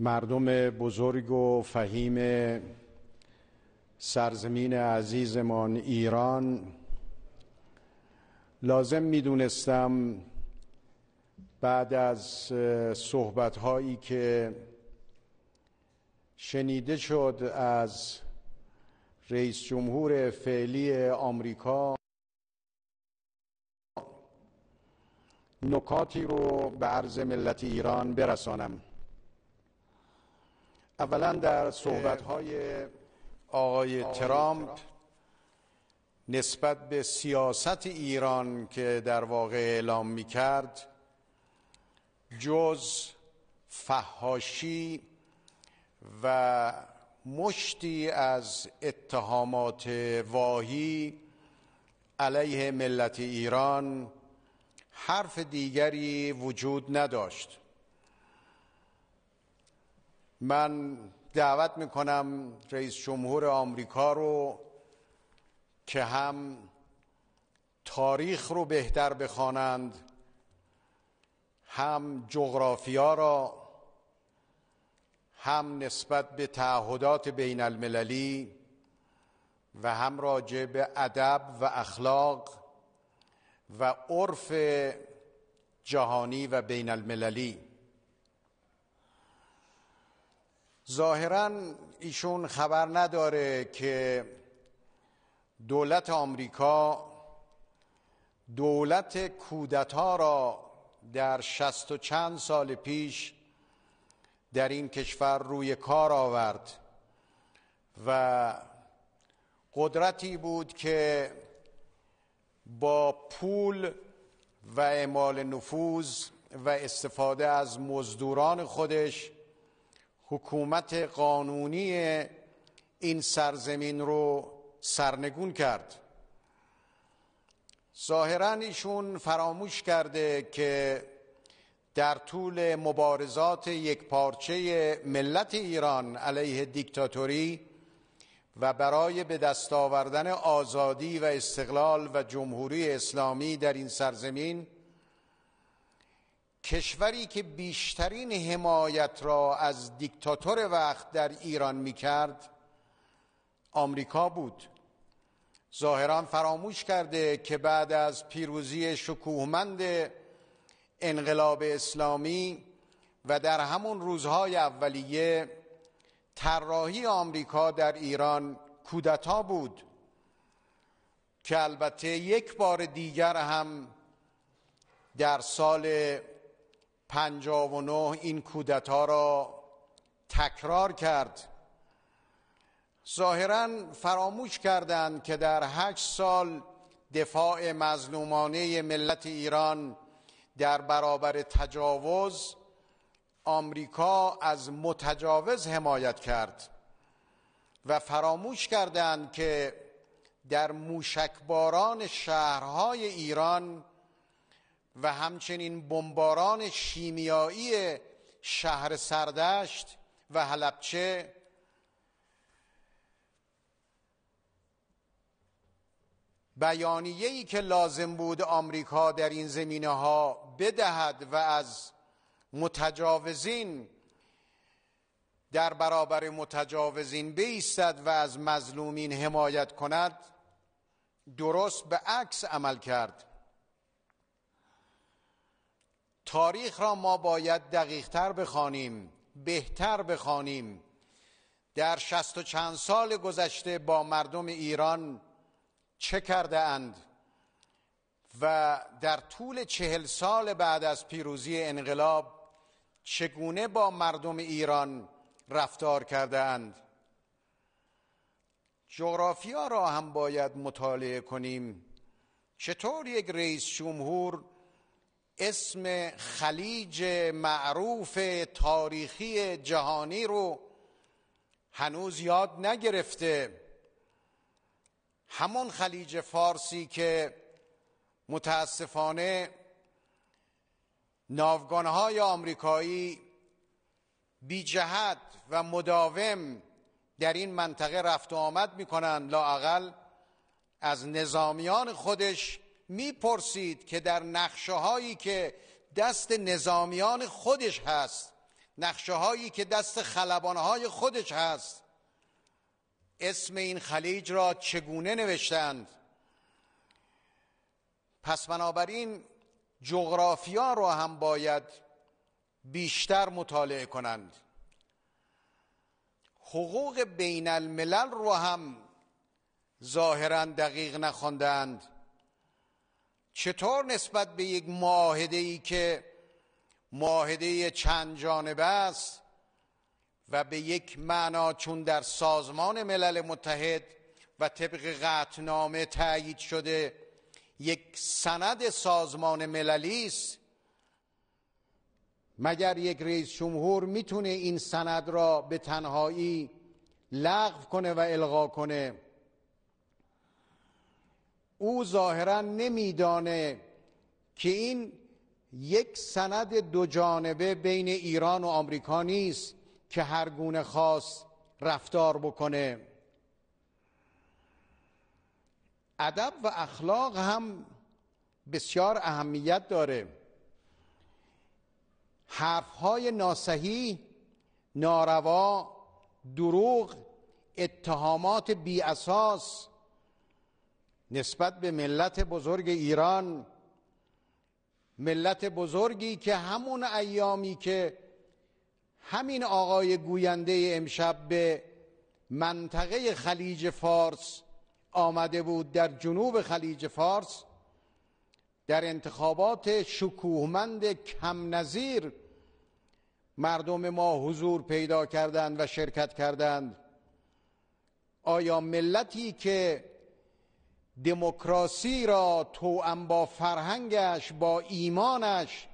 مردم بزرگ و فهیم سرزمین عزیزمان ایران لازم میدونستم بعد از صحبت هایی که شنیده شد از رئیس جمهور فعلی آمریکا نکاتی رو به عرض ملت ایران برسانم اولا در صحبت های آقای ترامپ نسبت به سیاست ایران که در واقع اعلام می کرد جز فهاشی و مشتی از اتهامات واهی علیه ملت ایران حرف دیگری وجود نداشت من دعوت میکنم رئیس جمهور آمریکا رو که هم تاریخ رو بهتر بخوانند هم جغرافیا را هم نسبت به تعهدات بین المللی و هم راجع به ادب و اخلاق و عرف جهانی و بین المللی ظاهرا ایشون خبر نداره که دولت آمریکا دولت کودتا را در شست و چند سال پیش در این کشور روی کار آورد و قدرتی بود که با پول و اعمال نفوذ و استفاده از مزدوران خودش حکومت قانونی این سرزمین رو سرنگون کرد ظاهرا ایشون فراموش کرده که در طول مبارزات یک پارچه ملت ایران علیه دیکتاتوری و برای به دست آوردن آزادی و استقلال و جمهوری اسلامی در این سرزمین کشوری که بیشترین حمایت را از دیکتاتور وقت در ایران میکرد آمریکا بود ظاهرا فراموش کرده که بعد از پیروزی شکوهمند انقلاب اسلامی و در همون روزهای اولیه طراحی آمریکا در ایران کودتا بود که البته یک بار دیگر هم در سال 59 این کودتا را تکرار کرد ظاهرا فراموش کردند که در هشت سال دفاع مظلومانه ملت ایران در برابر تجاوز آمریکا از متجاوز حمایت کرد و فراموش کردند که در موشکباران شهرهای ایران و همچنین بمباران شیمیایی شهر سردشت و حلبچه بیانیه‌ای که لازم بود آمریکا در این زمینه ها بدهد و از متجاوزین در برابر متجاوزین بیستد و از مظلومین حمایت کند درست به عکس عمل کرد تاریخ را ما باید دقیقتر بخوانیم بهتر بخوانیم در شست و چند سال گذشته با مردم ایران چه کرده اند و در طول چهل سال بعد از پیروزی انقلاب چگونه با مردم ایران رفتار کرده اند جغرافیا را هم باید مطالعه کنیم چطور یک رئیس جمهور اسم خلیج معروف تاریخی جهانی رو هنوز یاد نگرفته همون خلیج فارسی که متاسفانه ناوگانهای آمریکایی بی و مداوم در این منطقه رفت و آمد کنند لاعقل از نظامیان خودش میپرسید که در نقشه هایی که دست نظامیان خودش هست نقشه هایی که دست خلبان خودش هست اسم این خلیج را چگونه نوشتند پس بنابراین جغرافیا را هم باید بیشتر مطالعه کنند حقوق بین الملل رو هم ظاهرا دقیق نخوندند، چطور نسبت به یک معاهده ای که معاهده چند جانبه است و به یک معنا چون در سازمان ملل متحد و طبق قطنامه تایید شده یک سند سازمان مللی است مگر یک رئیس جمهور میتونه این سند را به تنهایی لغو کنه و الغا کنه او ظاهرا نمیدانه که این یک سند دو جانبه بین ایران و آمریکا نیست که هر گونه خاص رفتار بکنه ادب و اخلاق هم بسیار اهمیت داره حرفهای ناسهی، ناروا دروغ اتهامات بی اساس نسبت به ملت بزرگ ایران ملت بزرگی که همون ایامی که همین آقای گوینده امشب به منطقه خلیج فارس آمده بود در جنوب خلیج فارس در انتخابات شکوهمند کم نظیر مردم ما حضور پیدا کردند و شرکت کردند آیا ملتی که دموکراسی را توأم با فرهنگش با ایمانش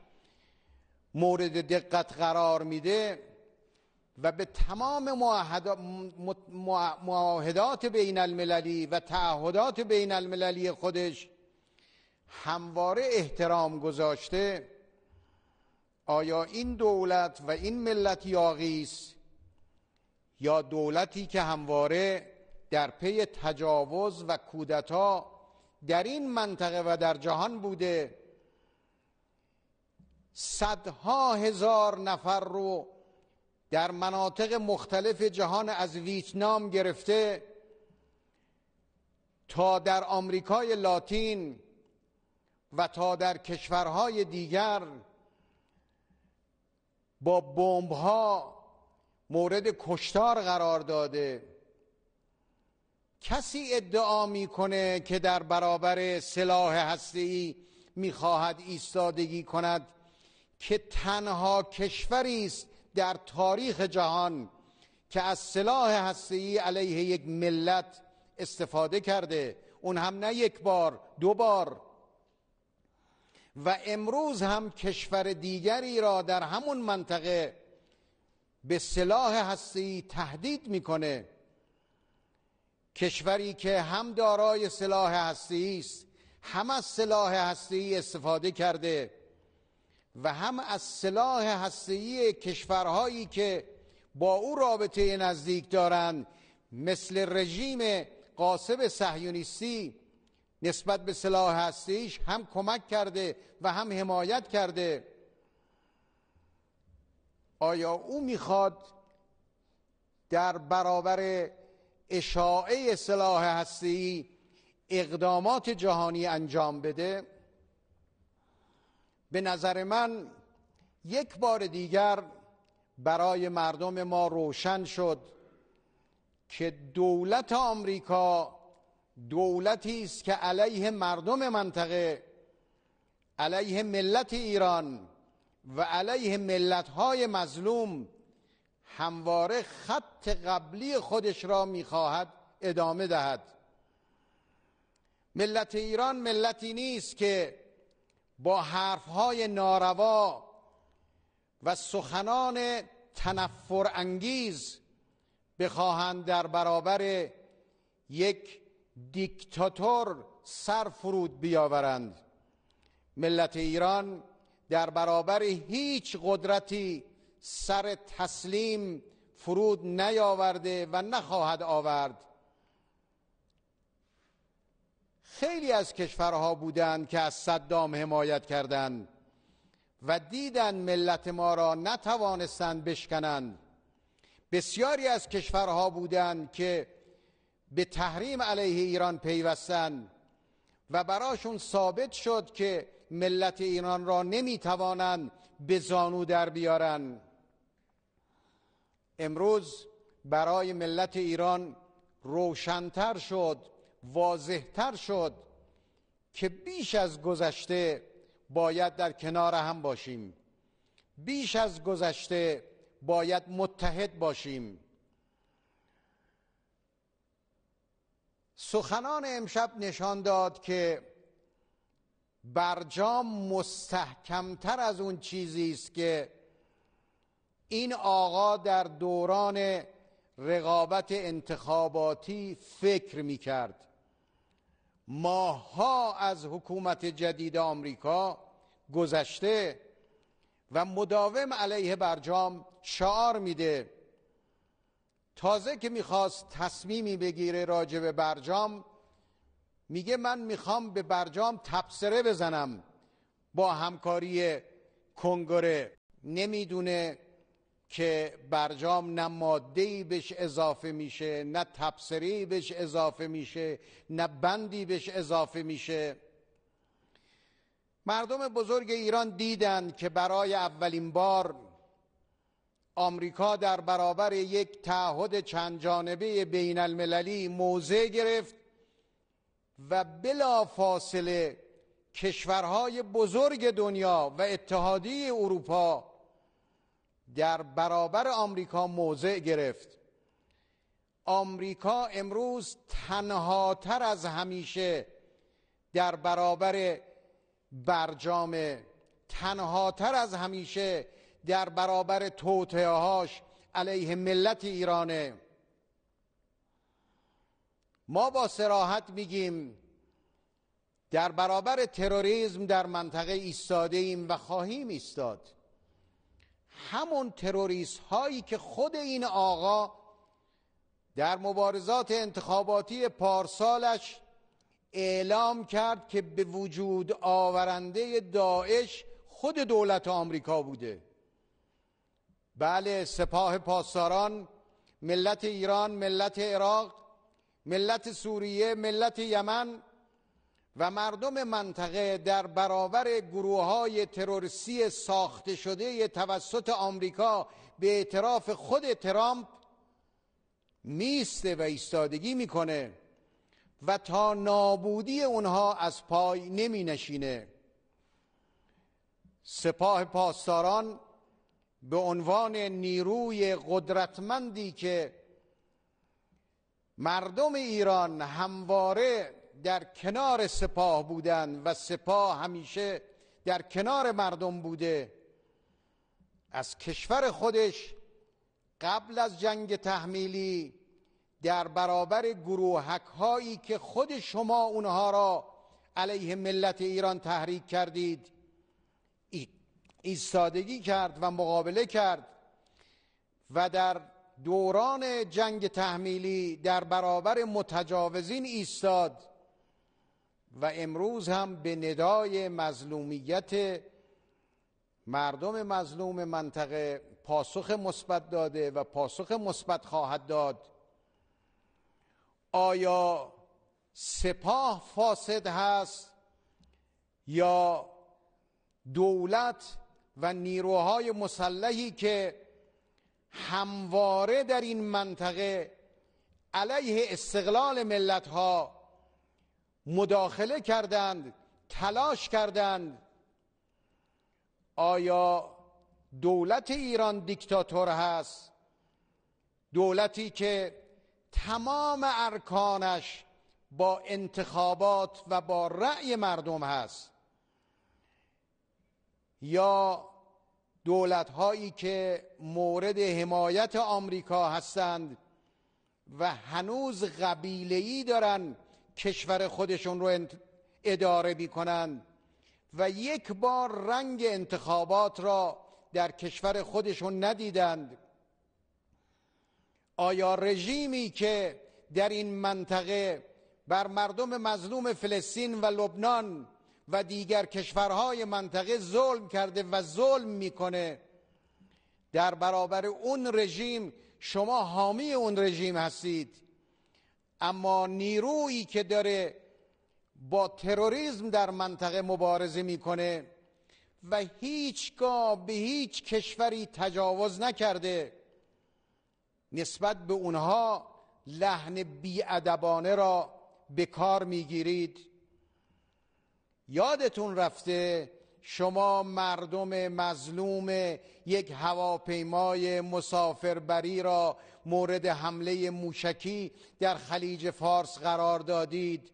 مورد دقت قرار میده و به تمام معاهدات بین المللی و تعهدات بین المللی خودش همواره احترام گذاشته آیا این دولت و این ملت یاغی است یا دولتی که همواره در پی تجاوز و کودتا در این منطقه و در جهان بوده صدها هزار نفر رو در مناطق مختلف جهان از ویتنام گرفته تا در آمریکای لاتین و تا در کشورهای دیگر با بمبها مورد کشتار قرار داده کسی ادعا میکنه که در برابر سلاح ای میخواهد ایستادگی کند که تنها کشوری است در تاریخ جهان که از سلاح ای علیه یک ملت استفاده کرده اون هم نه یک بار دو بار و امروز هم کشور دیگری را در همون منطقه به سلاح هستی تهدید میکنه کشوری که هم دارای سلاح هستی است هم از سلاح هستی استفاده کرده و هم از سلاح هستی کشورهایی که با او رابطه نزدیک دارند مثل رژیم قاسب صهیونیستی نسبت به سلاح هستیش هم کمک کرده و هم حمایت کرده آیا او میخواد در برابر اشاعه سلاح هستی اقدامات جهانی انجام بده به نظر من یک بار دیگر برای مردم ما روشن شد که دولت آمریکا دولتی است که علیه مردم منطقه علیه ملت ایران و علیه ملت‌های مظلوم همواره خط قبلی خودش را میخواهد ادامه دهد ملت ایران ملتی نیست که با حرفهای ناروا و سخنان تنفر انگیز بخواهند در برابر یک دیکتاتور سرفرود بیاورند ملت ایران در برابر هیچ قدرتی سر تسلیم فرود نیاورده و نخواهد آورد خیلی از کشورها بودند که از صدام حمایت کردند و دیدن ملت ما را نتوانستند بشکنند بسیاری از کشورها بودند که به تحریم علیه ایران پیوستند و براشون ثابت شد که ملت ایران را نمیتوانند به زانو در بیارن امروز برای ملت ایران روشنتر شد واضحتر شد که بیش از گذشته باید در کنار هم باشیم بیش از گذشته باید متحد باشیم سخنان امشب نشان داد که برجام مستحکمتر از اون چیزی است که این آقا در دوران رقابت انتخاباتی فکر می کرد ماها از حکومت جدید آمریکا گذشته و مداوم علیه برجام شعار میده تازه که میخواست تصمیمی بگیره راجع به برجام میگه من میخوام به برجام تبصره بزنم با همکاری کنگره نمیدونه که برجام نه ماده بهش اضافه میشه نه تبصری بهش اضافه میشه نه بندی بهش اضافه میشه مردم بزرگ ایران دیدند که برای اولین بار آمریکا در برابر یک تعهد چند جانبه بین المللی موضع گرفت و بلا فاصله کشورهای بزرگ دنیا و اتحادیه اروپا در برابر آمریکا موضع گرفت آمریکا امروز تنهاتر از همیشه در برابر برجام تنهاتر از همیشه در برابر توطئه‌هاش علیه ملت ایرانه ما با سراحت میگیم در برابر تروریسم در منطقه ایستاده ایم و خواهیم ایستاد همون تروریست هایی که خود این آقا در مبارزات انتخاباتی پارسالش اعلام کرد که به وجود آورنده داعش خود دولت آمریکا بوده بله سپاه پاسداران ملت ایران ملت عراق ملت سوریه ملت یمن و مردم منطقه در برابر گروه های تروریستی ساخته شده توسط آمریکا به اعتراف خود ترامپ میسته و ایستادگی میکنه و تا نابودی اونها از پای نمی نشینه سپاه پاسداران به عنوان نیروی قدرتمندی که مردم ایران همواره در کنار سپاه بودن و سپاه همیشه در کنار مردم بوده از کشور خودش قبل از جنگ تحمیلی در برابر گروهک هایی که خود شما اونها را علیه ملت ایران تحریک کردید ایستادگی کرد و مقابله کرد و در دوران جنگ تحمیلی در برابر متجاوزین ایستاد و امروز هم به ندای مظلومیت مردم مظلوم منطقه پاسخ مثبت داده و پاسخ مثبت خواهد داد آیا سپاه فاسد هست یا دولت و نیروهای مسلحی که همواره در این منطقه علیه استقلال ملت ها مداخله کردند تلاش کردند آیا دولت ایران دیکتاتور هست دولتی که تمام ارکانش با انتخابات و با رأی مردم هست یا دولت هایی که مورد حمایت آمریکا هستند و هنوز قبیله ای دارند کشور خودشون رو اداره میکنند و یک بار رنگ انتخابات را در کشور خودشون ندیدند آیا رژیمی که در این منطقه بر مردم مظلوم فلسطین و لبنان و دیگر کشورهای منطقه ظلم کرده و ظلم میکنه در برابر اون رژیم شما حامی اون رژیم هستید اما نیرویی که داره با تروریزم در منطقه مبارزه میکنه و هیچگاه به هیچ کشوری تجاوز نکرده نسبت به اونها لحن بیادبانه را به کار میگیرید یادتون رفته شما مردم مظلوم یک هواپیمای مسافربری را مورد حمله موشکی در خلیج فارس قرار دادید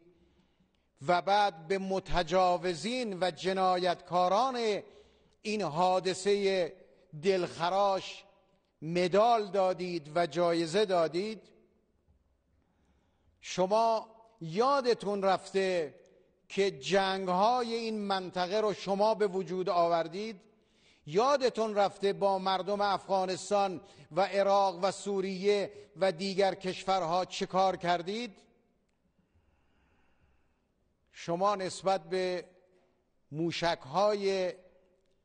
و بعد به متجاوزین و جنایتکاران این حادثه دلخراش مدال دادید و جایزه دادید شما یادتون رفته که جنگ های این منطقه رو شما به وجود آوردید یادتون رفته با مردم افغانستان و عراق و سوریه و دیگر کشورها چه کار کردید شما نسبت به موشک های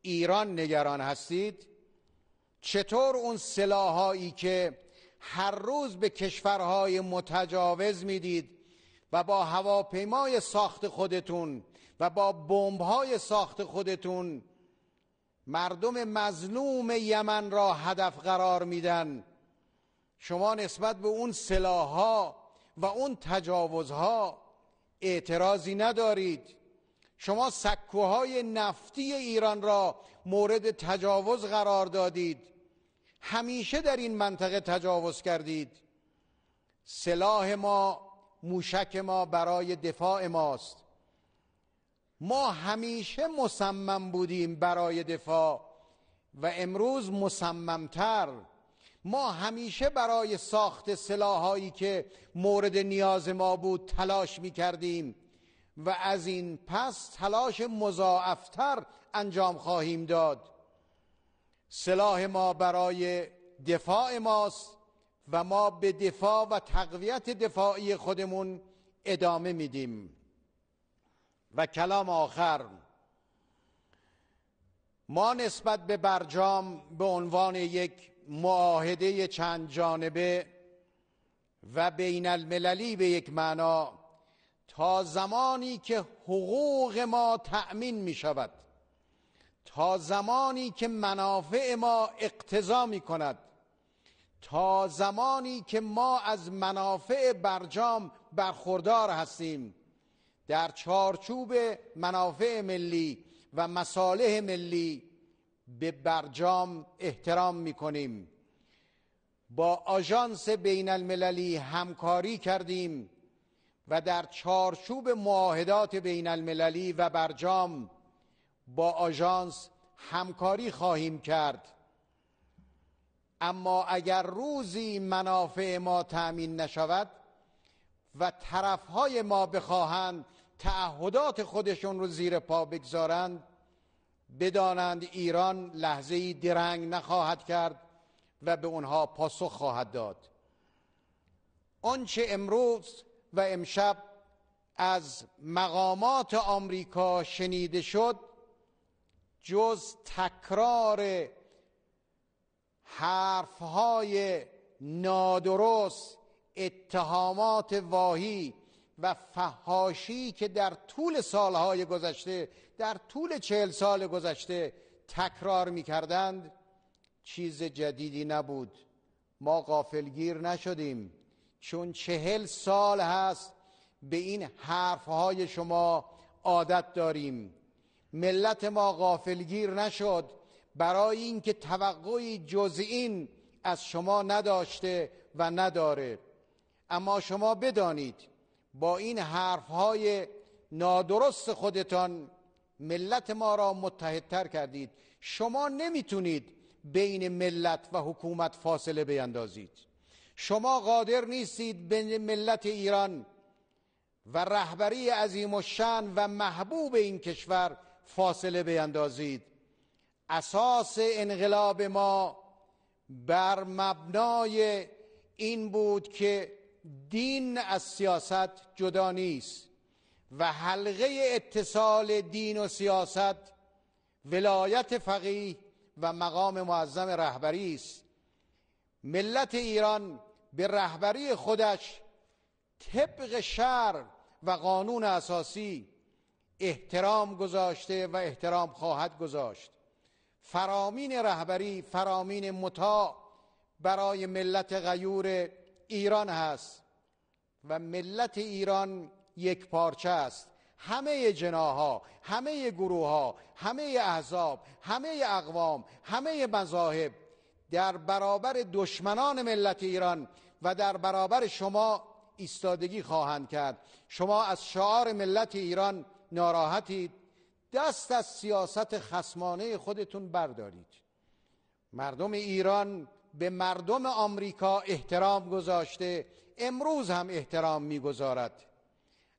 ایران نگران هستید چطور اون هایی که هر روز به کشورهای متجاوز میدید و با هواپیمای ساخت خودتون و با بمب‌های ساخت خودتون مردم مظلوم یمن را هدف قرار میدن شما نسبت به اون سلاحها و اون تجاوزها اعتراضی ندارید شما سکوهای نفتی ایران را مورد تجاوز قرار دادید همیشه در این منطقه تجاوز کردید سلاح ما موشک ما برای دفاع ماست ما همیشه مصمم بودیم برای دفاع و امروز مصممتر ما همیشه برای ساخت سلاحهایی که مورد نیاز ما بود تلاش می کردیم و از این پس تلاش مضاعفتر انجام خواهیم داد سلاح ما برای دفاع ماست و ما به دفاع و تقویت دفاعی خودمون ادامه میدیم و کلام آخر ما نسبت به برجام به عنوان یک معاهده چند جانبه و بین المللی به یک معنا تا زمانی که حقوق ما تأمین می شود تا زمانی که منافع ما اقتضا می کند تا زمانی که ما از منافع برجام برخوردار هستیم در چارچوب منافع ملی و مصالح ملی به برجام احترام می کنیم با آژانس بین المللی همکاری کردیم و در چارچوب معاهدات بین المللی و برجام با آژانس همکاری خواهیم کرد اما اگر روزی منافع ما تأمین نشود و طرفهای ما بخواهند تعهدات خودشون رو زیر پا بگذارند بدانند ایران لحظه ای درنگ نخواهد کرد و به اونها پاسخ خواهد داد آنچه امروز و امشب از مقامات آمریکا شنیده شد جز تکرار حرفهای نادرست اتهامات واهی و فهاشی که در طول سالهای گذشته در طول چهل سال گذشته تکرار می کردند چیز جدیدی نبود ما غافلگیر نشدیم چون چهل سال هست به این حرفهای شما عادت داریم ملت ما غافلگیر نشد برای اینکه توقعی جز این از شما نداشته و نداره اما شما بدانید با این حرفهای نادرست خودتان ملت ما را متحدتر کردید شما نمیتونید بین ملت و حکومت فاصله بیندازید شما قادر نیستید بین ملت ایران و رهبری عظیم و شن و محبوب این کشور فاصله بیندازید اساس انقلاب ما بر مبنای این بود که دین از سیاست جدا نیست و حلقه اتصال دین و سیاست ولایت فقیه و مقام معظم رهبری است ملت ایران به رهبری خودش طبق شرع و قانون اساسی احترام گذاشته و احترام خواهد گذاشت فرامین رهبری فرامین متا برای ملت غیور ایران هست و ملت ایران یک پارچه است همه جناها همه گروه ها همه احزاب همه اقوام همه مذاهب در برابر دشمنان ملت ایران و در برابر شما ایستادگی خواهند کرد شما از شعار ملت ایران ناراحتید دست از سیاست خسمانه خودتون بردارید مردم ایران به مردم آمریکا احترام گذاشته امروز هم احترام میگذارد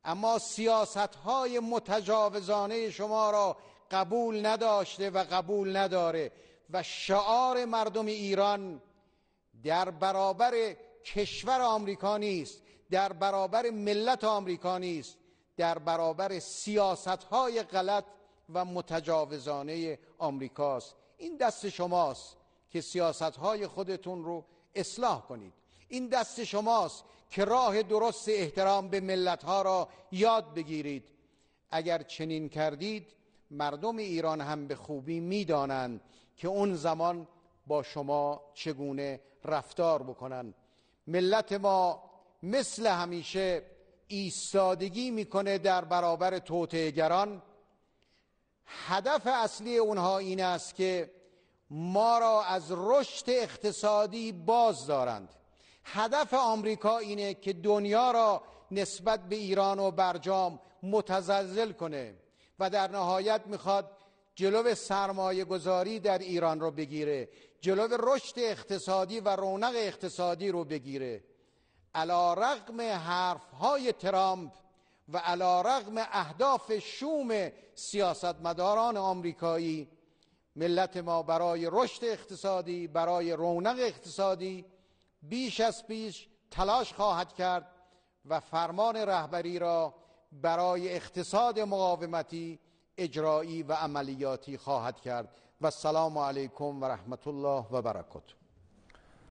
اما سیاست های متجاوزانه شما را قبول نداشته و قبول نداره و شعار مردم ایران در برابر کشور آمریکا نیست در برابر ملت آمریکا نیست در برابر سیاست های غلط و متجاوزانه آمریکاست این دست شماست که سیاست های خودتون رو اصلاح کنید این دست شماست که راه درست احترام به ملت ها را یاد بگیرید اگر چنین کردید مردم ایران هم به خوبی میدانند که اون زمان با شما چگونه رفتار بکنند ملت ما مثل همیشه ایستادگی میکنه در برابر توطعهگران هدف اصلی اونها این است که ما را از رشد اقتصادی باز دارند هدف آمریکا اینه که دنیا را نسبت به ایران و برجام متزلزل کنه و در نهایت میخواد جلو سرمایه گذاری در ایران رو بگیره جلو رشد اقتصادی و رونق اقتصادی رو بگیره علا رقم حرف های ترامپ و علا رغم اهداف شوم سیاستمداران آمریکایی ملت ما برای رشد اقتصادی برای رونق اقتصادی بیش از پیش تلاش خواهد کرد و فرمان رهبری را برای اقتصاد مقاومتی اجرایی و عملیاتی خواهد کرد و سلام علیکم و رحمت الله و برکاته